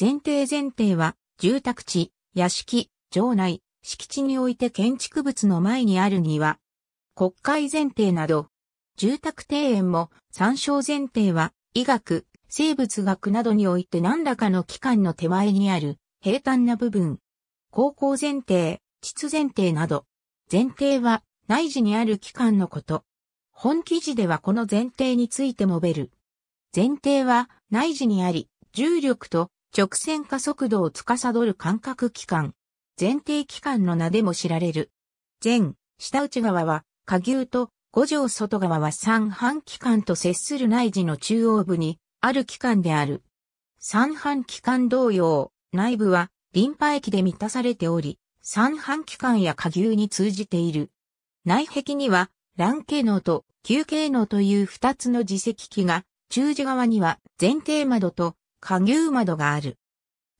前提前提は、住宅地、屋敷、城内、敷地において建築物の前にある庭、国会前提など、住宅庭園も参照前提は、医学、生物学などにおいて何らかの機関の手前にある平坦な部分、高校前提、秩前提など、前提は内時にある機関のこと。本記事ではこの前提について述べる。前提は内時にあり、重力と直線加速度を司る感覚器官、前提器官の名でも知られる。前、下内側は下牛と五条外側は三半器官と接する内耳の中央部にある器官である。三半器官同様、内部はリンパ液で満たされており、三半器官や下牛に通じている。内壁には卵系脳と球系脳という二つの耳石器が、中耳側には前提窓と加牛窓がある。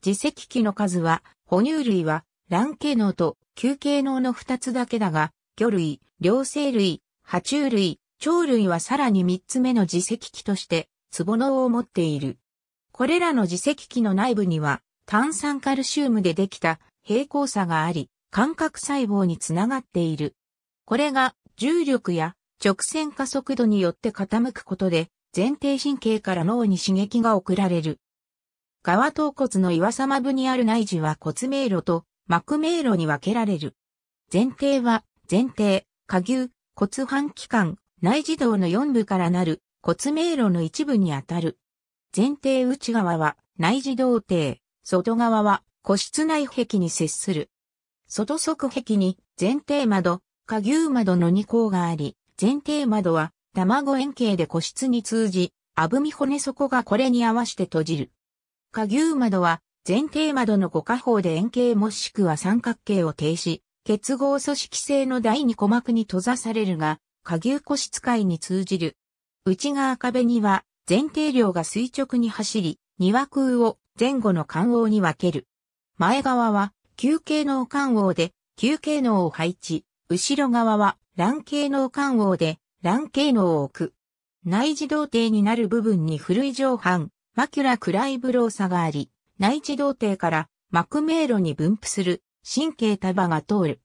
磁石器の数は、哺乳類は、卵系脳と球形脳の2つだけだが、魚類、両生類、爬虫類、鳥類はさらに3つ目の磁石器として、壺脳を持っている。これらの磁石器の内部には、炭酸カルシウムでできた平行差があり、感覚細胞につながっている。これが重力や直線加速度によって傾くことで、前庭神経から脳に刺激が送られる。側頭骨の岩様部にある内耳は骨迷路と膜迷路に分けられる。前提は、前提、下牛、骨半器官、内耳道の4部からなる骨迷路の一部にあたる。前提内側は内耳道底、外側は個室内壁に接する。外側壁に前提窓、下牛窓の2項があり、前提窓は卵円形で個室に通じ、あぶみ骨底がこれに合わせて閉じる。下牛窓は、前提窓の五下方で円形もしくは三角形を停止、結合組織性の第2鼓膜に閉ざされるが、下牛個室界に通じる。内側壁には、前提量が垂直に走り、庭枠を前後の間王に分ける。前側は、球形の間王で、球形能を配置、後ろ側は、乱形能間王で、乱形能を置く。内自動艇になる部分に古い上半、マキュラ・クライブローサがあり、内地童程から膜迷路に分布する神経束が通る。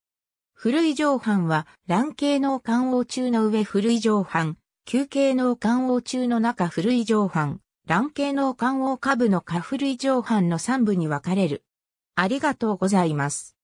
古い上半は卵形脳肝黄中の上古い上半、球形脳肝黄中の中古い上半、卵形脳肝黄下部の下古い上半の三部に分かれる。ありがとうございます。